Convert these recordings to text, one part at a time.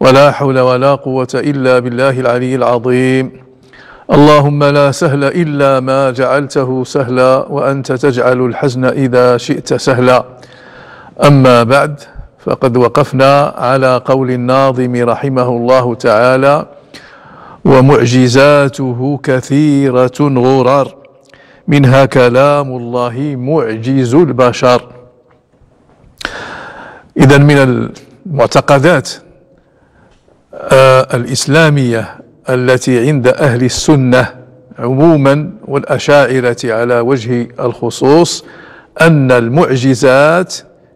ولا حول ولا قوة إلا بالله العلي العظيم اللهم لا سهل إلا ما جعلته سهلا وأنت تجعل الحزن إذا شئت سهلا أما بعد فقد وقفنا على قول الناظم رحمه الله تعالى ومعجزاته كثيرة غرر منها كلام الله معجز البشر إذا من المعتقدات الإسلامية التي عند أهل السنة عموما والأشاعرة على وجه الخصوص أن المعجزات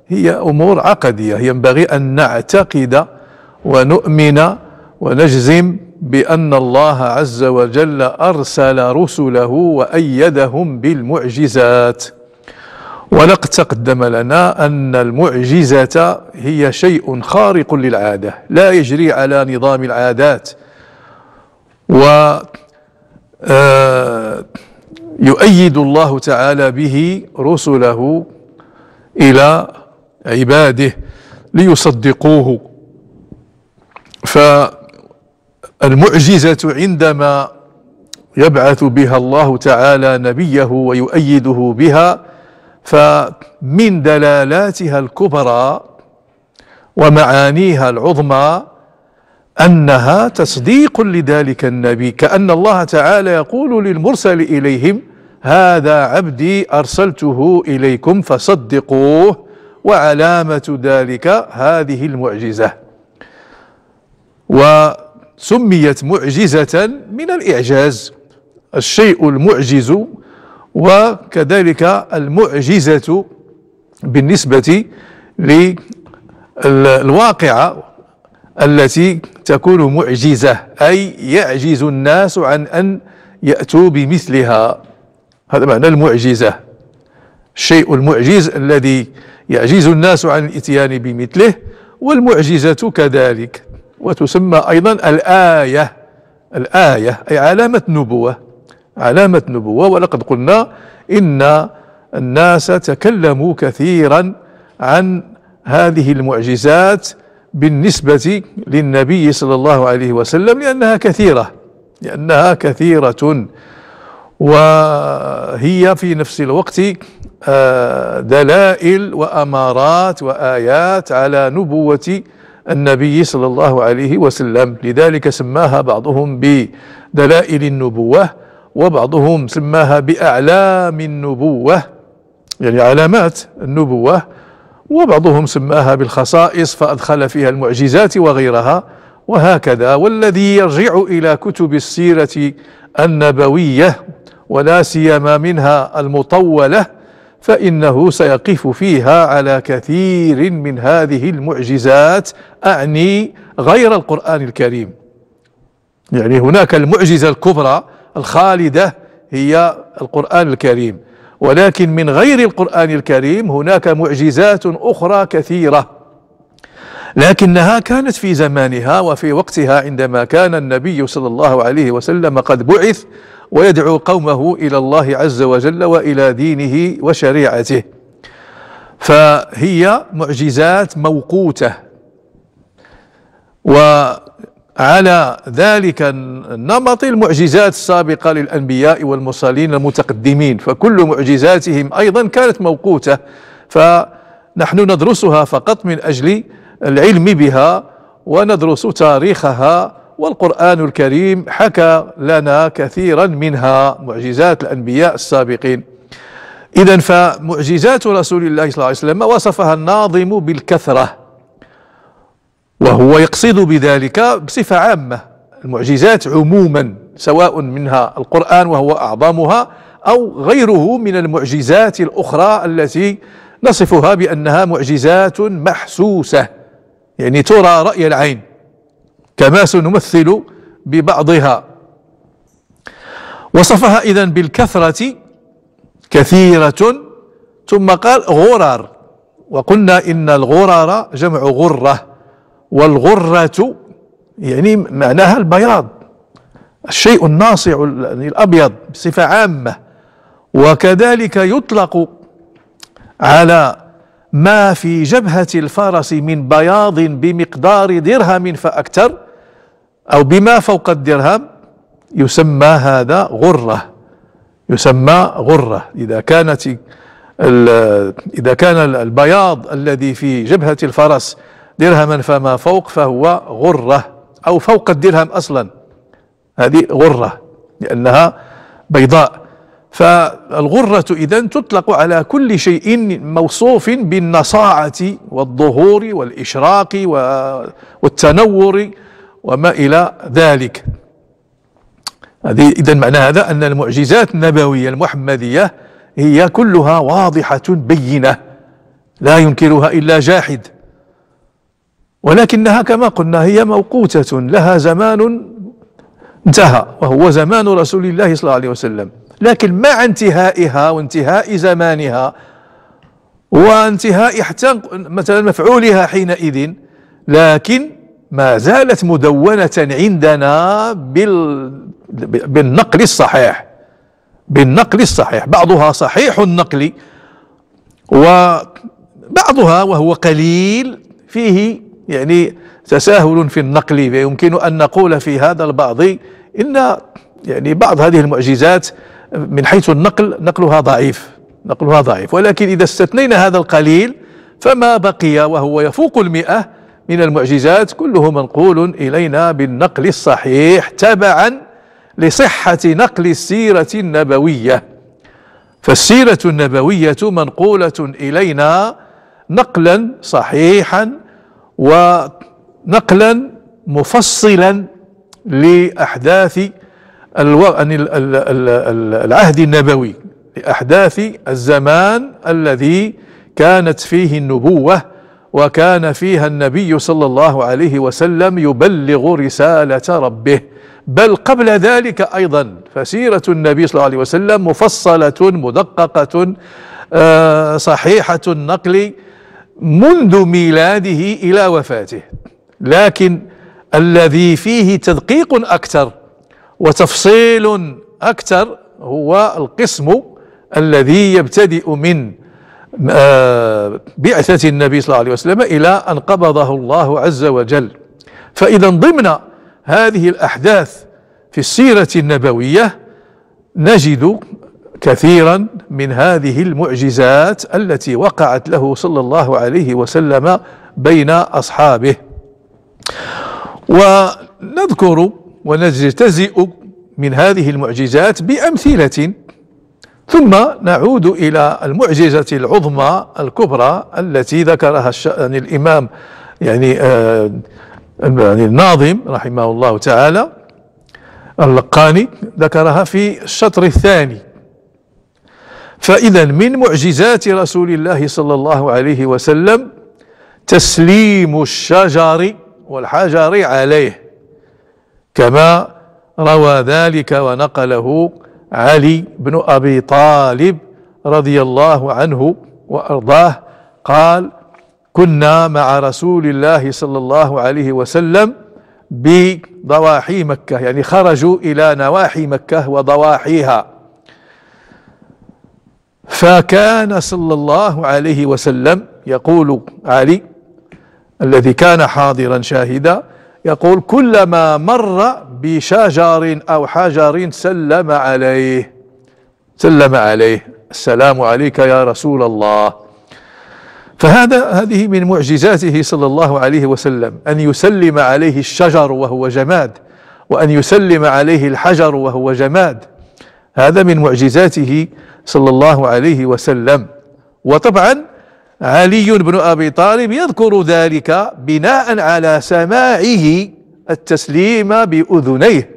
هي أمور عقدية ينبغي أن نعتقد ونؤمن ونجزم بأن الله عز وجل أرسل رسله وأيدهم بالمعجزات ولقد تقدم لنا أن المعجزة هي شيء خارق للعادة لا يجري على نظام العادات و آه، يؤيد الله تعالى به رسله إلى عباده ليصدقوه فالمعجزة عندما يبعث بها الله تعالى نبيه ويؤيده بها فمن دلالاتها الكبرى ومعانيها العظمى انها تصديق لذلك النبي كان الله تعالى يقول للمرسل اليهم هذا عبدي ارسلته اليكم فصدقوه وعلامه ذلك هذه المعجزه وسميت معجزه من الاعجاز الشيء المعجز وكذلك المعجزة بالنسبة للواقعة التي تكون معجزة أي يعجز الناس عن أن يأتوا بمثلها هذا معنى المعجزة الشيء المعجز الذي يعجز الناس عن الاتيان بمثله والمعجزة كذلك وتسمى أيضا الآية الآية أي علامة نبوة علامة نبوة ولقد قلنا إن الناس تكلموا كثيرا عن هذه المعجزات بالنسبة للنبي صلى الله عليه وسلم لأنها كثيرة لأنها كثيرة وهي في نفس الوقت آه، دلائل وأمارات وآيات على نبوة النبي صلى الله عليه وسلم لذلك سماها بعضهم بدلائل النبوة وبعضهم سماها بأعلام النبوة يعني علامات النبوة وبعضهم سماها بالخصائص فأدخل فيها المعجزات وغيرها وهكذا والذي يرجع إلى كتب السيرة النبوية ولا سيما منها المطولة فإنه سيقف فيها على كثير من هذه المعجزات أعني غير القرآن الكريم يعني هناك المعجزة الكبرى الخالدة هي القرآن الكريم ولكن من غير القرآن الكريم هناك معجزات أخرى كثيرة لكنها كانت في زمانها وفي وقتها عندما كان النبي صلى الله عليه وسلم قد بعث ويدعو قومه إلى الله عز وجل وإلى دينه وشريعته فهي معجزات موقوته و على ذلك النمط المعجزات السابقة للأنبياء والمرسلين المتقدمين فكل معجزاتهم أيضا كانت موقوتة فنحن ندرسها فقط من أجل العلم بها وندرس تاريخها والقرآن الكريم حكى لنا كثيرا منها معجزات الأنبياء السابقين إذا فمعجزات رسول الله صلى الله عليه وسلم وصفها الناظم بالكثرة وهو يقصد بذلك بصفة عامة المعجزات عموما سواء منها القرآن وهو أعظمها أو غيره من المعجزات الأخرى التي نصفها بأنها معجزات محسوسة يعني ترى رأي العين كما سنمثل ببعضها وصفها إذا بالكثرة كثيرة ثم قال غرر وقلنا إن الغرر جمع غرة والغرة يعني معناها البياض الشيء الناصع يعني الأبيض بصفة عامة وكذلك يطلق على ما في جبهة الفرس من بياض بمقدار درهم فأكثر أو بما فوق الدرهم يسمى هذا غرة يسمى غرة إذا كانت إذا كان البياض الذي في جبهة الفرس درهما فما فوق فهو غرة أو فوق الدرهم أصلا هذه غرة لأنها بيضاء فالغرة إذا تطلق على كل شيء موصوف بالنصاعة والظهور والإشراق والتنور وما إلى ذلك هذه إذا معنى هذا أن المعجزات النبوية المحمدية هي كلها واضحة بينة لا ينكرها إلا جاحد ولكنها كما قلنا هي موقوتة لها زمان انتهى وهو زمان رسول الله صلى الله عليه وسلم لكن مع انتهائها وانتهاء زمانها وانتهاء حتى مثلا مفعولها حينئذ لكن ما زالت مدونة عندنا بال... بالنقل الصحيح بالنقل الصحيح بعضها صحيح النقل وبعضها وهو قليل فيه يعني تساهل في النقل فيمكن أن نقول في هذا البعض إن يعني بعض هذه المعجزات من حيث النقل نقلها ضعيف نقلها ضعيف ولكن إذا استثنينا هذا القليل فما بقي وهو يفوق المئة من المعجزات كله منقول إلينا بالنقل الصحيح تبعا لصحة نقل السيرة النبوية فالسيرة النبوية منقولة إلينا نقلا صحيحا ونقلا مفصلا لأحداث يعني العهد النبوي لأحداث الزمان الذي كانت فيه النبوة وكان فيها النبي صلى الله عليه وسلم يبلغ رسالة ربه بل قبل ذلك أيضا فسيرة النبي صلى الله عليه وسلم مفصلة مدققة آه، صحيحة النقل منذ ميلاده إلى وفاته لكن الذي فيه تدقيق أكثر وتفصيل أكثر هو القسم الذي يبتدئ من آه، بعثة النبي صلى الله عليه وسلم إلى أن قبضه الله عز وجل فإذا ضمن هذه الأحداث في السيرة النبوية نجد كثيرا من هذه المعجزات التي وقعت له صلى الله عليه وسلم بين اصحابه ونذكر ونجتزئ من هذه المعجزات بامثله ثم نعود الى المعجزه العظمى الكبرى التي ذكرها يعني الامام يعني آه يعني الناظم رحمه الله تعالى اللقاني ذكرها في الشطر الثاني فإذا من معجزات رسول الله صلى الله عليه وسلم تسليم الشجر والحجر عليه كما روى ذلك ونقله علي بن أبي طالب رضي الله عنه وأرضاه قال كنا مع رسول الله صلى الله عليه وسلم بضواحي مكة يعني خرجوا إلى نواحي مكة وضواحيها فكان صلى الله عليه وسلم يقول علي الذي كان حاضرا شاهدا يقول كلما مر بشجر أو حجر سلم عليه سلم عليه السلام عليك يا رسول الله فهذا هذه من معجزاته صلى الله عليه وسلم أن يسلم عليه الشجر وهو جماد وأن يسلم عليه الحجر وهو جماد هذا من معجزاته صلى الله عليه وسلم وطبعا علي بن ابي طالب يذكر ذلك بناء على سماعه التسليم باذنيه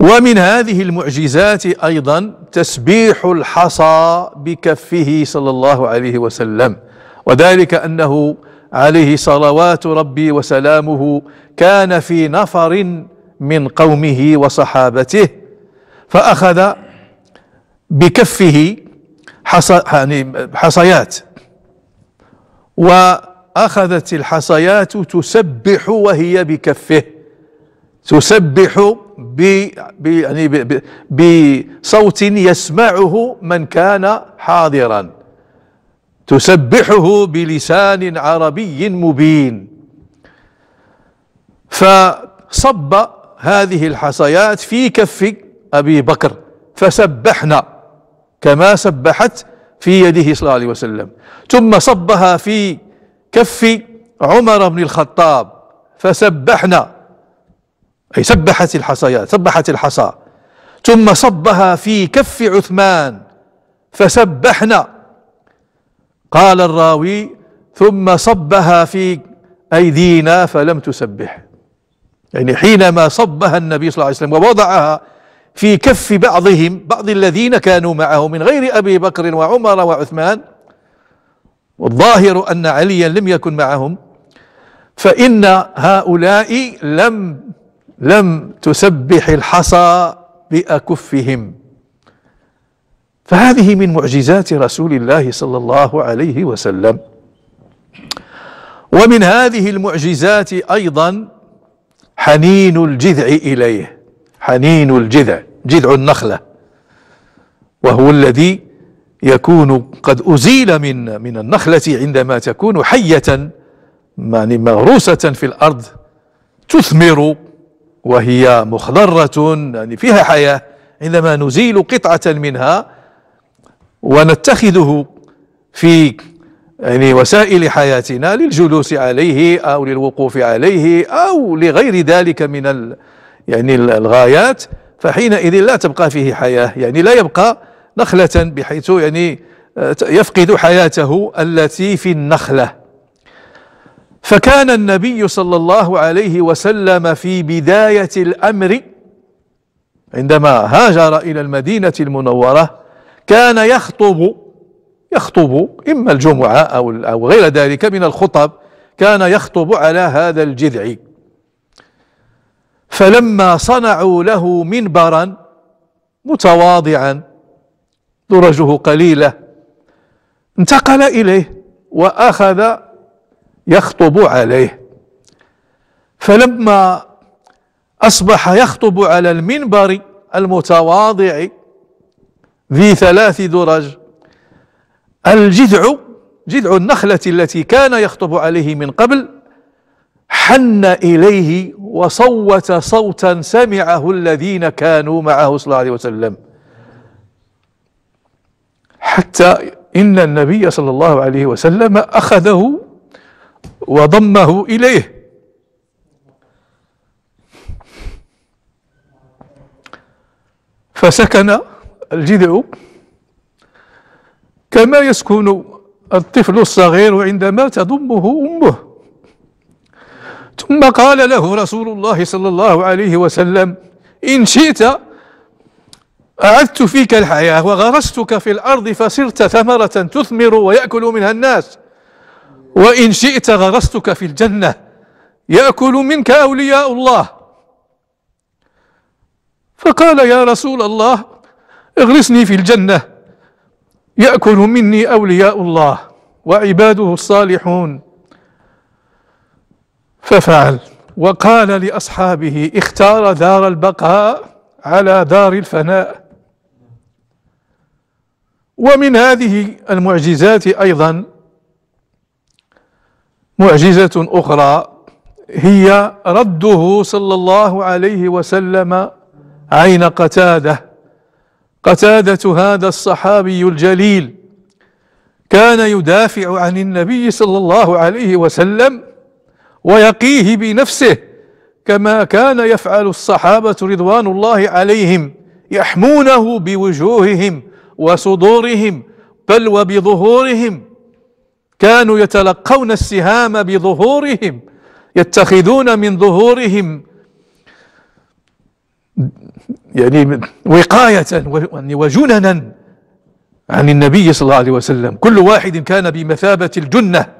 ومن هذه المعجزات ايضا تسبيح الحصى بكفه صلى الله عليه وسلم وذلك انه عليه صلوات ربي وسلامه كان في نفر من قومه وصحابته فأخذ بكفه حصا يعني حصيات وأخذت الحصيات تسبح وهي بكفه تسبح ب يعني بصوت يسمعه من كان حاضرا تسبحه بلسان عربي مبين فصب هذه الحصيات في كف أبي بكر فسبحنا كما سبحت في يده صلى الله عليه وسلم ثم صبها في كف عمر بن الخطاب فسبحنا أي سبحت الحصيات سبحت الحصى ثم صبها في كف عثمان فسبحنا قال الراوي ثم صبها في أيدينا فلم تسبح يعني حينما صبها النبي صلى الله عليه وسلم ووضعها في كف بعضهم بعض الذين كانوا معه من غير أبي بكر وعمر وعثمان والظاهر أن عليا لم يكن معهم فإن هؤلاء لم لم تسبح الحصى بأكفهم فهذه من معجزات رسول الله صلى الله عليه وسلم ومن هذه المعجزات أيضا حنين الجذع إليه حنين الجذع جذع النخلة وهو الذي يكون قد أزيل من من النخلة عندما تكون حية يعني مغروسة في الأرض تثمر وهي مخضرة يعني فيها حياة عندما نزيل قطعة منها ونتخذه في يعني وسائل حياتنا للجلوس عليه أو للوقوف عليه أو لغير ذلك من ال يعني الغايات فحينئذ لا تبقى فيه حياة يعني لا يبقى نخلة بحيث يعني آه، يفقد حياته التي في النخلة فكان النبي صلى الله عليه وسلم في بداية الأمر عندما هاجر إلى المدينة المنورة كان يخطب يخطب إما الجمعة أو أو غير ذلك من الخطب كان يخطب على هذا الجذع فلما صنعوا له منبرا متواضعا درجه قليله انتقل اليه واخذ يخطب عليه فلما اصبح يخطب على المنبر المتواضع ذي ثلاث درج الجذع جذع النخله التي كان يخطب عليه من قبل حن إليه وصوت صوتا سمعه الذين كانوا معه صلى الله عليه وسلم حتى إن النبي صلى الله عليه وسلم أخذه وضمه إليه فسكن الجذع كما يسكن الطفل الصغير عندما تضمه أمه ثم قال له رسول الله صلى الله عليه وسلم إن شئت أعدت فيك الحياة وغرستك في الأرض فصرت ثمرة تثمر ويأكل منها الناس وإن شئت غرستك في الجنة يأكل منك أولياء الله فقال يا رسول الله اغرسني في الجنة يأكل مني أولياء الله وعباده الصالحون ففعل وقال لأصحابه اختار دار البقاء على دار الفناء ومن هذه المعجزات أيضا معجزة أخرى هي رده صلى الله عليه وسلم عين قتاده قتاده هذا الصحابي الجليل كان يدافع عن النبي صلى الله عليه وسلم ويقيه بنفسه كما كان يفعل الصحابة رضوان الله عليهم يحمونه بوجوههم وصدورهم بل وبظهورهم كانوا يتلقون السهام بظهورهم يتخذون من ظهورهم يعني وقاية وجننا عن النبي صلى الله عليه وسلم كل واحد كان بمثابة الجنة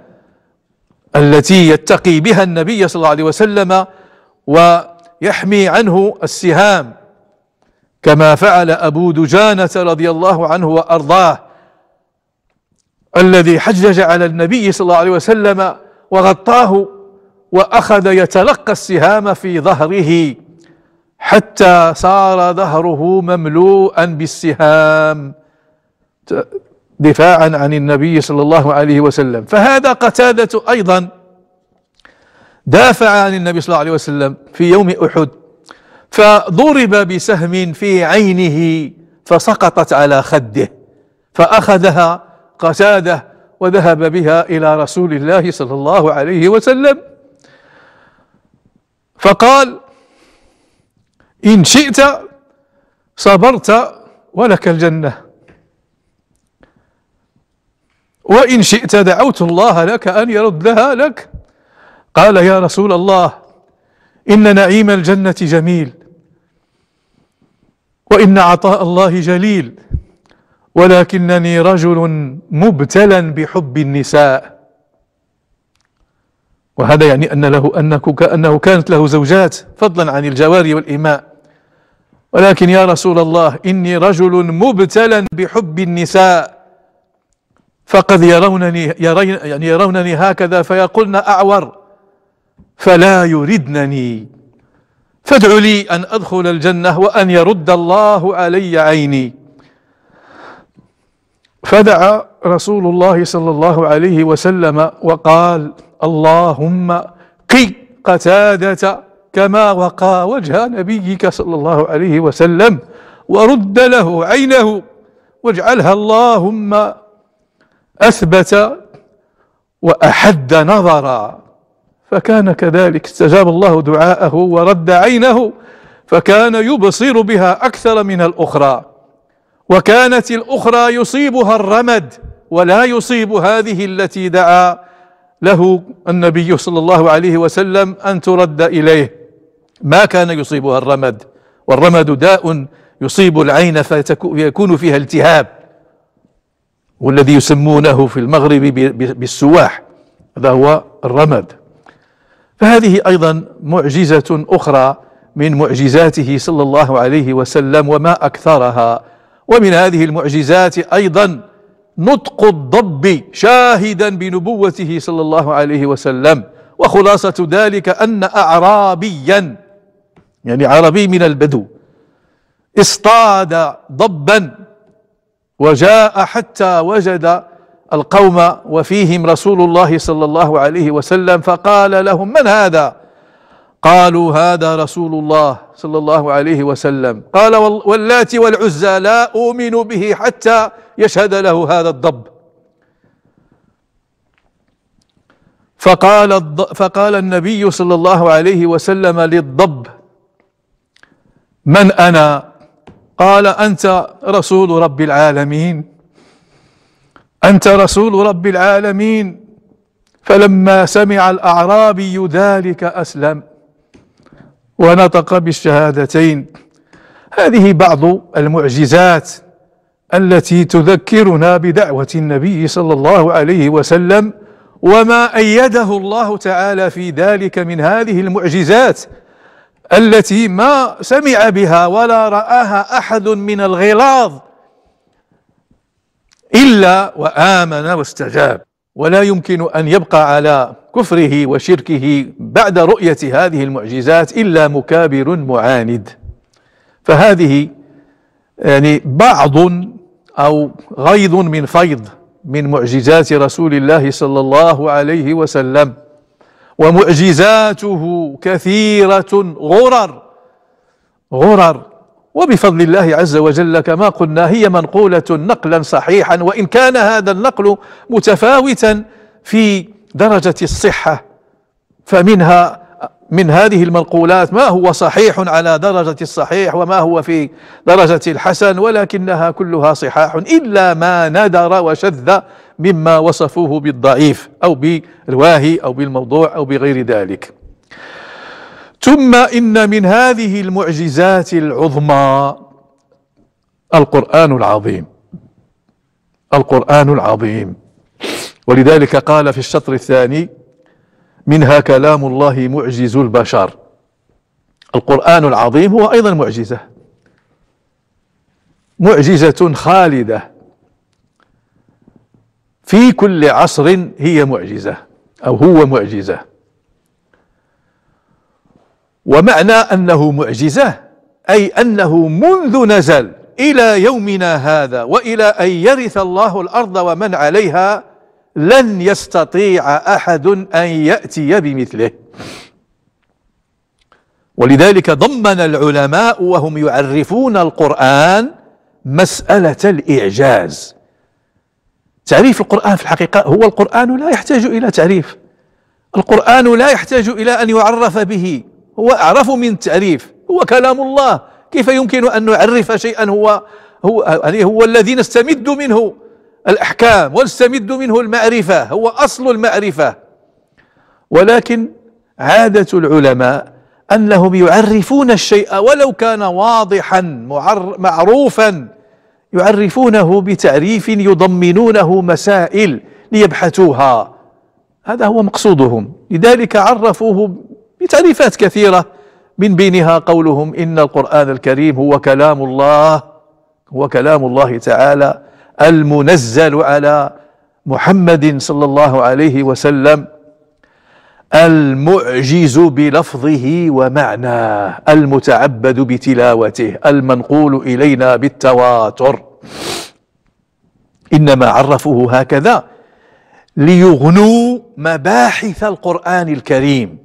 التي يتقي بها النبي صلى الله عليه وسلم ويحمي عنه السهام كما فعل أبو دجانة رضي الله عنه وأرضاه الذي حجج على النبي صلى الله عليه وسلم وغطاه وأخذ يتلقى السهام في ظهره حتى صار ظهره مملوءا بالسهام دفاعا عن النبي صلى الله عليه وسلم فهذا قتادة أيضا دافع عن النبي صلى الله عليه وسلم في يوم أحد فضرب بسهم في عينه فسقطت على خده فأخذها قتاده وذهب بها إلى رسول الله صلى الله عليه وسلم فقال إن شئت صبرت ولك الجنة وإن شئت دعوت الله لك أن يردها لك قال يا رسول الله إن نعيم الجنة جميل وإن عطاء الله جليل ولكنني رجل مبتلى بحب النساء وهذا يعني أن له أنك كأنه كانت له زوجات فضلا عن الجواري والإماء ولكن يا رسول الله إني رجل مبتلى بحب النساء فقد يرونني يرين يعني يرونني هكذا فيقولن أعور فلا يردنني فادع لي أن أدخل الجنة وأن يرد الله علي عيني فدعا رسول الله صلى الله عليه وسلم وقال اللهم قي قتادة كما وقى وجه نبيك صلى الله عليه وسلم ورد له عينه واجعلها اللهم أثبت وأحد نظرا فكان كذلك استجاب الله دعاءه ورد عينه فكان يبصر بها أكثر من الأخرى وكانت الأخرى يصيبها الرمد ولا يصيب هذه التي دعا له النبي صلى الله عليه وسلم أن ترد إليه ما كان يصيبها الرمد والرمد داء يصيب العين فيكون فيها التهاب والذي يسمونه في المغرب بالسواح هذا هو الرمد فهذه أيضا معجزة أخرى من معجزاته صلى الله عليه وسلم وما أكثرها ومن هذه المعجزات أيضا نطق الضب شاهدا بنبوته صلى الله عليه وسلم وخلاصة ذلك أن أعرابيا يعني عربي من البدو اصطاد ضبا وجاء حتى وجد القوم وفيهم رسول الله صلى الله عليه وسلم فقال لهم من هذا قالوا هذا رسول الله صلى الله عليه وسلم قال واللات والعزى لا أؤمن به حتى يشهد له هذا الضب فقال فقال النبي صلى الله عليه وسلم للضب من أنا قال أنت رسول رب العالمين أنت رسول رب العالمين فلما سمع الأعرابي ذلك أسلم ونطق بالشهادتين هذه بعض المعجزات التي تذكرنا بدعوة النبي صلى الله عليه وسلم وما أيده الله تعالى في ذلك من هذه المعجزات التي ما سمع بها ولا رآها أحد من الغلاظ إلا وآمن واستجاب ولا يمكن أن يبقى على كفره وشركه بعد رؤية هذه المعجزات إلا مكابر معاند فهذه يعني بعض أو غيض من فيض من معجزات رسول الله صلى الله عليه وسلم ومعجزاته كثيرة غرر غرر وبفضل الله عز وجل كما قلنا هي منقولة نقلا صحيحا وإن كان هذا النقل متفاوتا في درجة الصحة فمنها من هذه المنقولات ما هو صحيح على درجة الصحيح وما هو في درجة الحسن ولكنها كلها صحاح إلا ما ندر وشذ مما وصفوه بالضعيف أو بالواهي أو بالموضوع أو بغير ذلك ثم إن من هذه المعجزات العظمى القرآن العظيم القرآن العظيم ولذلك قال في الشطر الثاني منها كلام الله معجز البشر القرآن العظيم هو أيضا معجزة معجزة خالدة في كل عصر هي معجزة أو هو معجزة ومعنى أنه معجزة أي أنه منذ نزل إلى يومنا هذا وإلى أن يرث الله الأرض ومن عليها لن يستطيع أحد أن يأتي بمثله ولذلك ضمن العلماء وهم يعرفون القرآن مسألة الإعجاز تعريف القرآن في الحقيقة هو القرآن لا يحتاج إلى تعريف القرآن لا يحتاج إلى أن يعرف به هو أعرف من التعريف هو كلام الله كيف يمكن أن نعرف شيئا هو هو يعني هو الذي نستمد منه الأحكام ونستمد منه المعرفة هو أصل المعرفة ولكن عادة العلماء أنهم يعرفون الشيء ولو كان واضحا معروفا يعرفونه بتعريف يضمنونه مسائل ليبحثوها هذا هو مقصودهم لذلك عرفوه بتعريفات كثيرة من بينها قولهم إن القرآن الكريم هو كلام الله هو كلام الله تعالى المنزل على محمد صلى الله عليه وسلم المعجز بلفظه ومعناه المتعبد بتلاوته المنقول الينا بالتواتر انما عرفوه هكذا ليغنوا مباحث القران الكريم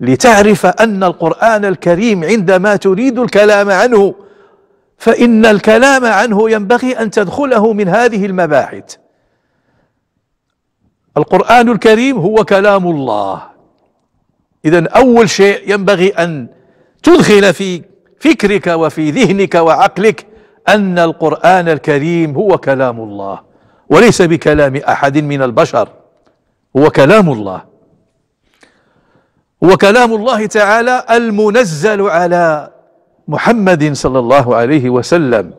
لتعرف ان القران الكريم عندما تريد الكلام عنه فان الكلام عنه ينبغي ان تدخله من هذه المباحث القرآن الكريم هو كلام الله إذا أول شيء ينبغي أن تدخل في فكرك وفي ذهنك وعقلك أن القرآن الكريم هو كلام الله وليس بكلام أحد من البشر هو كلام الله هو كلام الله تعالى المنزل على محمد صلى الله عليه وسلم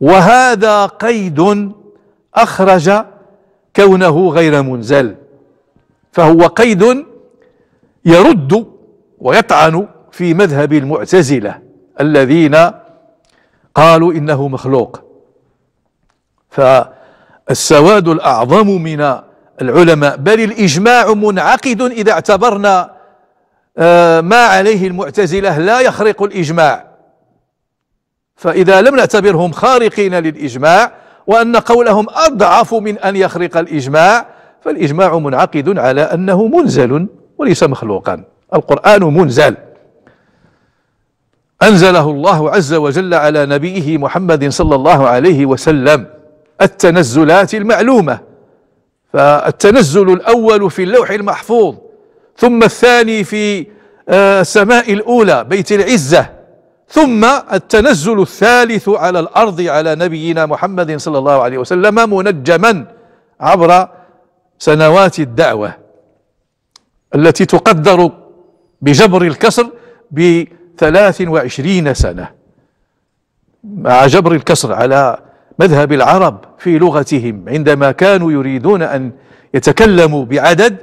وهذا قيد أخرج كونه غير منزل فهو قيد يرد ويطعن في مذهب المعتزلة الذين قالوا إنه مخلوق فالسواد الأعظم من العلماء بل الإجماع منعقد إذا اعتبرنا آه، ما عليه المعتزلة لا يخرق الإجماع فإذا لم نعتبرهم خارقين للإجماع وأن قولهم أضعف من أن يخرق الإجماع فالإجماع منعقد على أنه منزل وليس مخلوقا القرآن منزل أنزله الله عز وجل على نبيه محمد صلى الله عليه وسلم التنزلات المعلومة فالتنزل الأول في اللوح المحفوظ ثم الثاني في آه، السماء الأولى بيت العزة ثم التنزل الثالث على الارض على نبينا محمد صلى الله عليه وسلم منجما عبر سنوات الدعوه التي تقدر بجبر الكسر بثلاث وعشرين سنه مع جبر الكسر على مذهب العرب في لغتهم عندما كانوا يريدون ان يتكلموا بعدد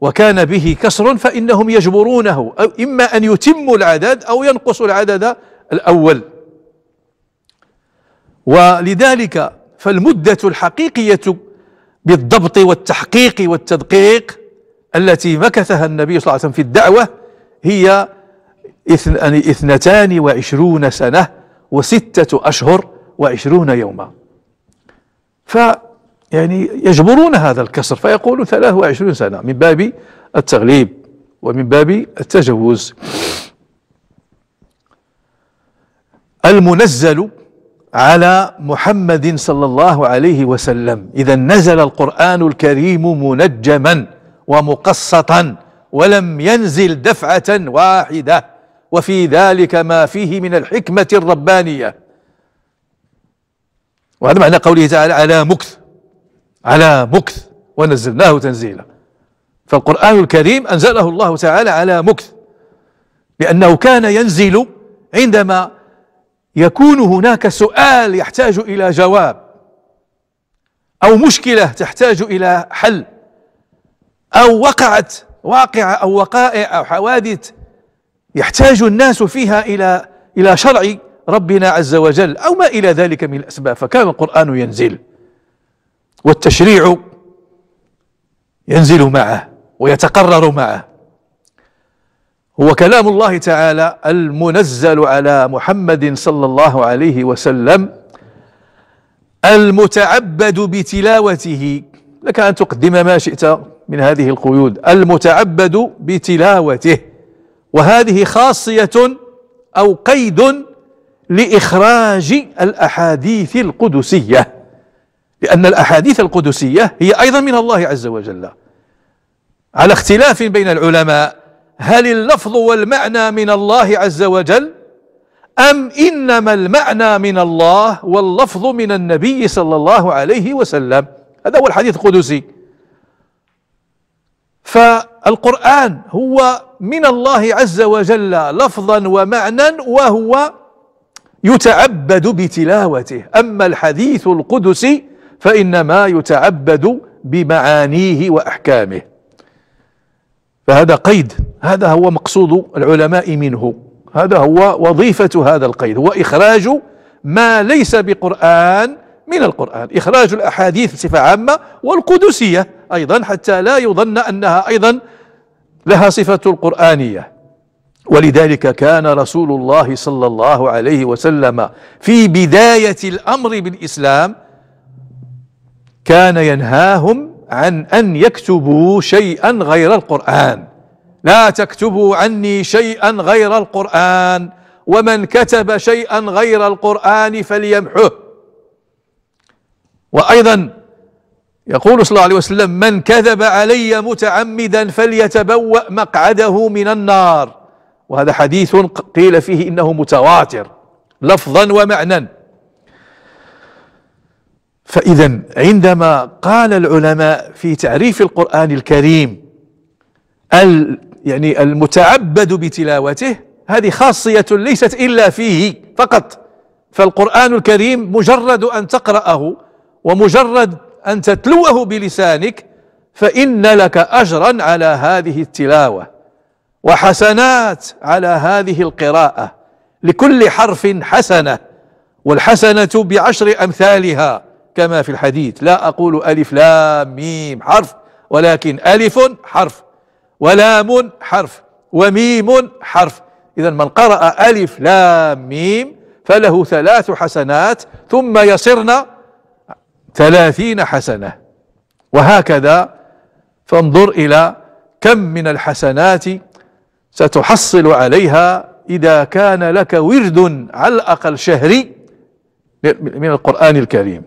وكان به كسر فإنهم يجبرونه أو إما أن يتموا العدد أو ينقصوا العدد الأول ولذلك فالمدة الحقيقية بالضبط والتحقيق والتدقيق التي مكثها النبي صلى الله عليه وسلم في الدعوة هي يعني اثنتان وعشرون سنة وستة أشهر وعشرون يوما ف يعني يجبرون هذا الكسر فيقول 23 سنة من باب التغليب ومن باب التجوز المنزل على محمد صلى الله عليه وسلم إذا نزل القرآن الكريم منجما ومقسطا ولم ينزل دفعة واحدة وفي ذلك ما فيه من الحكمة الربانية وهذا معنى قوله تعالى على مكث على مكث ونزلناه تنزيلا فالقرآن الكريم أنزله الله تعالى على مكث لأنه كان ينزل عندما يكون هناك سؤال يحتاج إلى جواب أو مشكلة تحتاج إلى حل أو وقعت واقعة أو وقائع أو حوادث يحتاج الناس فيها إلى إلى شرع ربنا عز وجل أو ما إلى ذلك من الأسباب فكان القرآن ينزل والتشريع ينزل معه ويتقرر معه هو كلام الله تعالى المنزل على محمد صلى الله عليه وسلم المتعبد بتلاوته لك أن تقدم ما شئت من هذه القيود المتعبد بتلاوته وهذه خاصية أو قيد لإخراج الأحاديث القدسية لأن الأحاديث القدسية هي أيضا من الله عز وجل على اختلاف بين العلماء هل اللفظ والمعنى من الله عز وجل أم إنما المعنى من الله واللفظ من النبي صلى الله عليه وسلم هذا هو الحديث القدسي فالقرآن هو من الله عز وجل لفظا ومعنى وهو يتعبد بتلاوته أما الحديث القدسي فإنما يتعبد بمعانيه وأحكامه فهذا قيد هذا هو مقصود العلماء منه هذا هو وظيفة هذا القيد هو إخراج ما ليس بقرآن من القرآن إخراج الأحاديث بصفة عامة والقدسية أيضا حتى لا يظن أنها أيضا لها صفة القرآنية ولذلك كان رسول الله صلى الله عليه وسلم في بداية الأمر بالإسلام كان ينهاهم عن أن يكتبوا شيئا غير القرآن لا تكتبوا عني شيئا غير القرآن ومن كتب شيئا غير القرآن فليمحه وأيضا يقول صلى الله عليه وسلم من كذب علي متعمدا فليتبوأ مقعده من النار وهذا حديث قيل فيه إنه متواتر لفظا ومعنى فإذا عندما قال العلماء في تعريف القرآن الكريم ال يعني المتعبد بتلاوته هذه خاصية ليست إلا فيه فقط فالقرآن الكريم مجرد أن تقرأه ومجرد أن تتلوه بلسانك فإن لك أجرا على هذه التلاوة وحسنات على هذه القراءة لكل حرف حسنة والحسنة بعشر أمثالها كما في الحديث لا أقول ألف لام ميم حرف ولكن ألف حرف ولام حرف وميم حرف إذا من قرأ ألف لام ميم فله ثلاث حسنات ثم يصرن ثلاثين حسنة وهكذا فانظر إلى كم من الحسنات ستحصل عليها إذا كان لك ورد على الأقل شهري من القرآن الكريم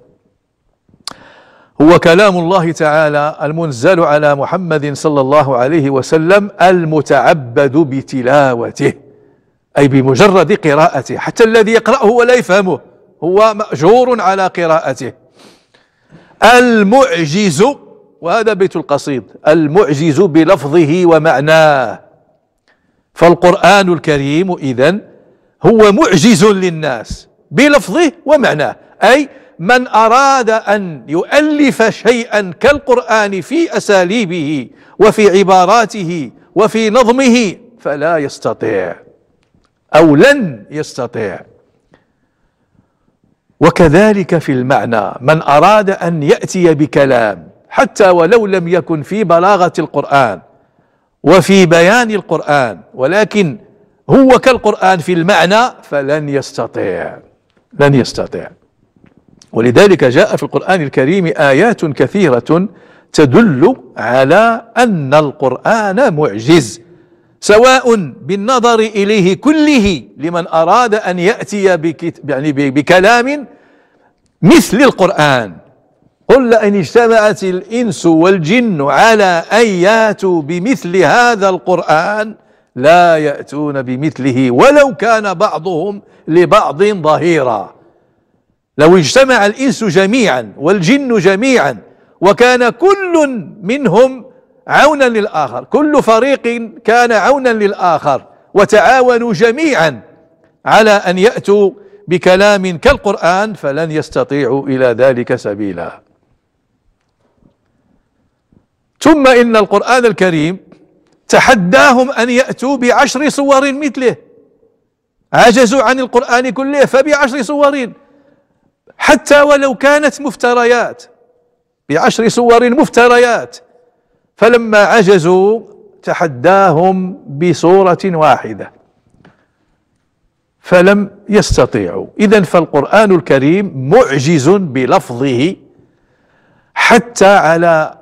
هو كلام الله تعالى المنزل على محمد صلى الله عليه وسلم المتعبد بتلاوته أي بمجرد قراءته حتى الذي يقرأه ولا يفهمه هو مأجور على قراءته المعجز وهذا بيت القصيد المعجز بلفظه ومعناه فالقرآن الكريم إذن هو معجز للناس بلفظه ومعناه أي من أراد أن يؤلف شيئا كالقرآن في أساليبه وفي عباراته وفي نظمه فلا يستطيع أو لن يستطيع وكذلك في المعنى من أراد أن يأتي بكلام حتى ولو لم يكن في بلاغة القرآن وفي بيان القرآن ولكن هو كالقرآن في المعنى فلن يستطيع لن يستطيع ولذلك جاء في القرآن الكريم آيات كثيرة تدل على أن القرآن معجز سواء بالنظر إليه كله لمن أراد أن يأتي يعني بكلام مثل القرآن قل لئن اجتمعت الإنس والجن على أن ياتوا بمثل هذا القرآن لا يأتون بمثله ولو كان بعضهم لبعض ظهيراً لو اجتمع الإنس جميعا والجن جميعا وكان كل منهم عونا للآخر كل فريق كان عونا للآخر وتعاونوا جميعا على أن يأتوا بكلام كالقرآن فلن يستطيعوا إلى ذلك سبيلا ثم إن القرآن الكريم تحداهم أن يأتوا بعشر صور مثله عجزوا عن القرآن كله فبعشر صور حتى ولو كانت مفتريات بعشر سور مفتريات فلما عجزوا تحداهم بصورة واحدة فلم يستطيعوا إذا فالقرآن الكريم معجز بلفظه حتى على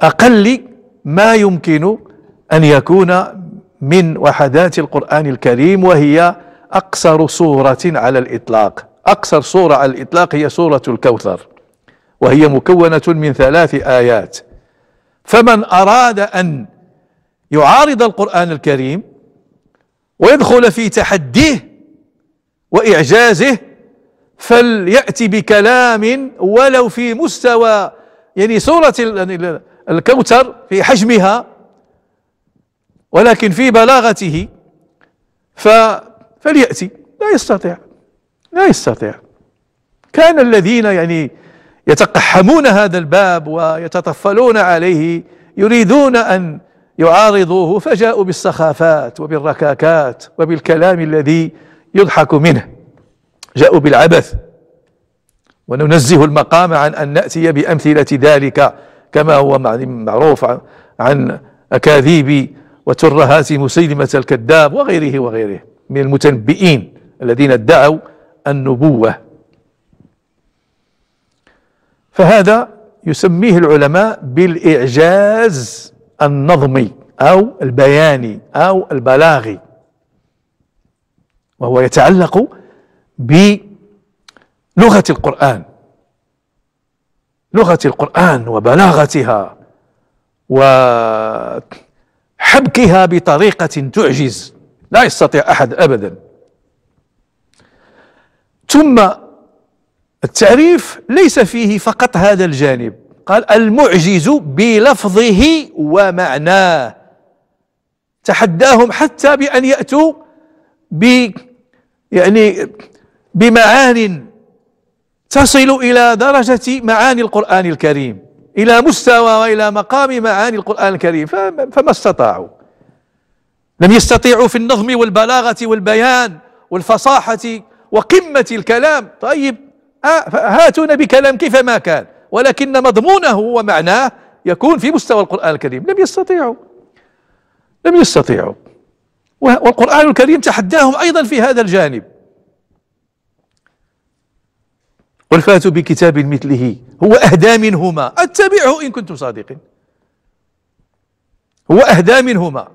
أقل ما يمكن أن يكون من وحدات القرآن الكريم وهي أقصر صورة على الإطلاق أقصر صورة على الإطلاق هي صورة الكوثر وهي مكونة من ثلاث آيات فمن أراد أن يعارض القرآن الكريم ويدخل في تحديه وإعجازه فليأتي بكلام ولو في مستوى يعني سورة يعني الكوثر في حجمها ولكن في بلاغته ف فليأتي لا يستطيع لا يستطيع كان الذين يعني يتقحمون هذا الباب ويتطفلون عليه يريدون أن يعارضوه فجاءوا بالسخافات وبالركاكات وبالكلام الذي يضحك منه جاءوا بالعبث وننزه المقام عن أن نأتي بأمثلة ذلك كما هو معروف عن أكاذيب وترهات مسيلمة الكذاب وغيره وغيره من المتنبئين الذين ادعوا النبوة فهذا يسميه العلماء بالإعجاز النظمي أو البياني أو البلاغي وهو يتعلق بلغة القرآن لغة القرآن وبلاغتها وحبكها بطريقة تعجز لا يستطيع أحد أبدا ثم التعريف ليس فيه فقط هذا الجانب قال المعجز بلفظه ومعناه تحداهم حتى بأن يأتوا ب يعني بمعان تصل إلى درجة معاني القرآن الكريم إلى مستوى وإلى مقام معاني القرآن الكريم فما استطاعوا لم يستطيعوا في النظم والبلاغة والبيان والفصاحة وقمة الكلام طيب آه، هاتون بكلام كيف ما كان ولكن مضمونه ومعناه يكون في مستوى القرآن الكريم لم يستطيعوا لم يستطيعوا والقرآن الكريم تحداهم أيضا في هذا الجانب قل فاتوا بكتاب مثله هو أهدى منهما أتبعه إن كنتم صادقين هو أهدى منهما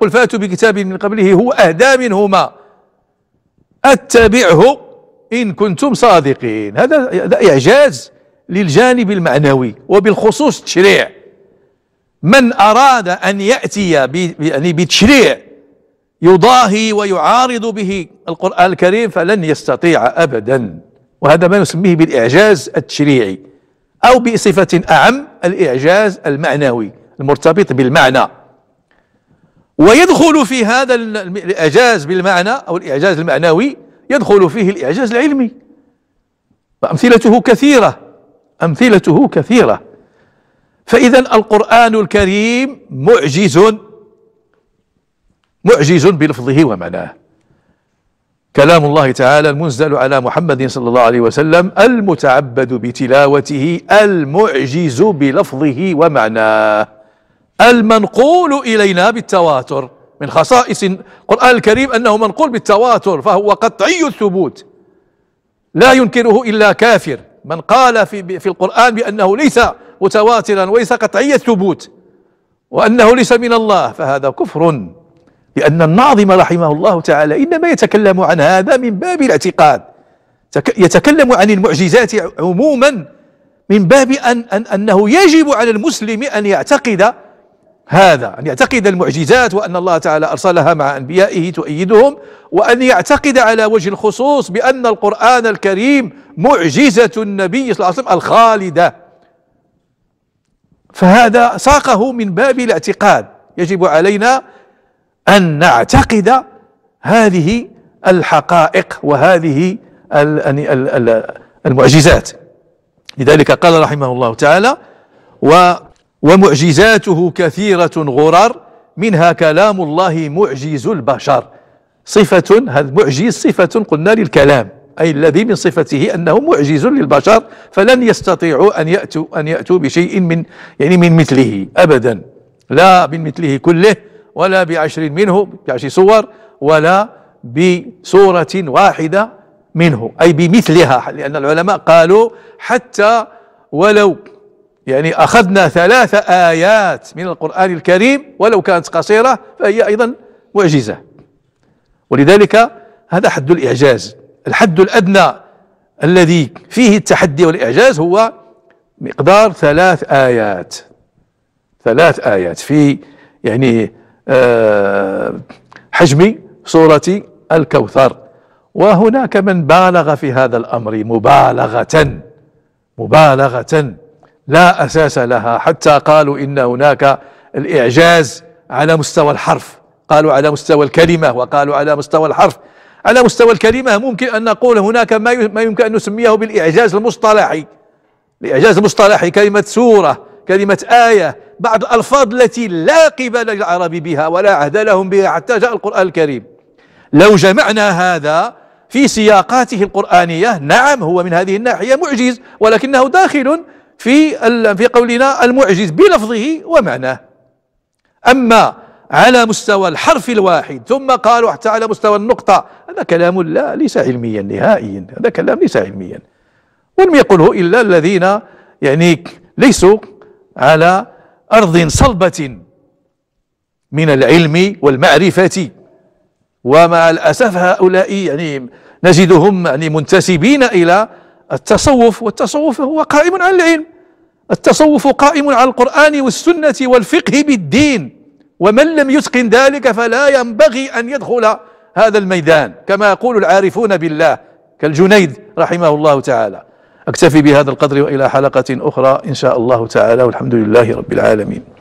قل فاتوا بكتاب من قبله هو أهدى منهما اتبعه إن كنتم صادقين هذا هذا إعجاز للجانب المعنوي وبالخصوص التشريع من أراد أن يأتي يعني بتشريع يضاهي ويعارض به القرآن الكريم فلن يستطيع أبدا وهذا ما نسميه بالإعجاز التشريعي أو بصفة أعم الإعجاز المعنوي المرتبط بالمعنى ويدخل في هذا الإعجاز بالمعنى أو الإعجاز المعنوي يدخل فيه الإعجاز العلمي فأمثلته كثيرة أمثلته كثيرة فإذا القرآن الكريم معجز معجز بلفظه ومعناه كلام الله تعالى المنزل على محمد صلى الله عليه وسلم المتعبد بتلاوته المعجز بلفظه ومعناه المنقول إلينا بالتواتر من خصائص القرآن الكريم أنه منقول بالتواتر فهو قطعي الثبوت لا ينكره إلا كافر من قال في, في القرآن بأنه ليس متواترا وليس قطعي الثبوت وأنه ليس من الله فهذا كفر لأن الناظم رحمه الله تعالى إنما يتكلم عن هذا من باب الاعتقاد يتكلم عن المعجزات عموما من باب أن, أن أنه يجب على المسلم أن يعتقد هذا أن يعتقد المعجزات وأن الله تعالى أرسلها مع أنبيائه تؤيدهم وأن يعتقد على وجه الخصوص بأن القرآن الكريم معجزة النبي صلى الله عليه وسلم الخالدة فهذا ساقه من باب الاعتقاد يجب علينا أن نعتقد هذه الحقائق وهذه يعني المعجزات لذلك قال رحمه الله تعالى و ومعجزاته كثيرة غرر منها كلام الله معجز البشر صفة هذا معجز صفة قلنا للكلام أي الذي من صفته أنه معجز للبشر فلن يستطيعوا أن يأتوا أن يأتوا بشيء من يعني من مثله أبدا لا من مثله كله ولا بعشر منه بعشر صور ولا بصورة واحدة منه أي بمثلها لأن العلماء قالوا حتى ولو يعني أخذنا ثلاث آيات من القرآن الكريم ولو كانت قصيرة فهي أيضا معجزة ولذلك هذا حد الإعجاز الحد الأدنى الذي فيه التحدي والإعجاز هو مقدار ثلاث آيات ثلاث آيات في يعني آه، حجم سورة الكوثر وهناك من بالغ في هذا الأمر مبالغة مبالغة لا أساس لها حتى قالوا إن هناك الإعجاز على مستوى الحرف قالوا على مستوى الكلمة وقالوا على مستوى الحرف على مستوى الكلمة ممكن أن نقول هناك ما يمكن أن نسميه بالإعجاز المصطلحي الإعجاز المصطلحي كلمة سورة كلمة آية بعض الألفاظ التي لا قبل للعرب بها ولا عهد لهم بها حتى جاء القرآن الكريم لو جمعنا هذا في سياقاته القرآنية نعم هو من هذه الناحية معجز ولكنه داخل في في قولنا المعجز بلفظه ومعناه أما على مستوى الحرف الواحد ثم قالوا حتى على مستوى النقطة هذا كلام لا ليس علميا نهائيا هذا كلام ليس علميا ولم يقله إلا الذين يعني ليسوا على أرض صلبة من العلم والمعرفة ومع الأسف هؤلاء يعني نجدهم يعني منتسبين إلى التصوف والتصوف هو قائم على العلم التصوف قائم على القرآن والسنة والفقه بالدين ومن لم يتقن ذلك فلا ينبغي أن يدخل هذا الميدان كما يقول العارفون بالله كالجنيد رحمه الله تعالى أكتفي بهذا القدر وإلى حلقة أخرى إن شاء الله تعالى والحمد لله رب العالمين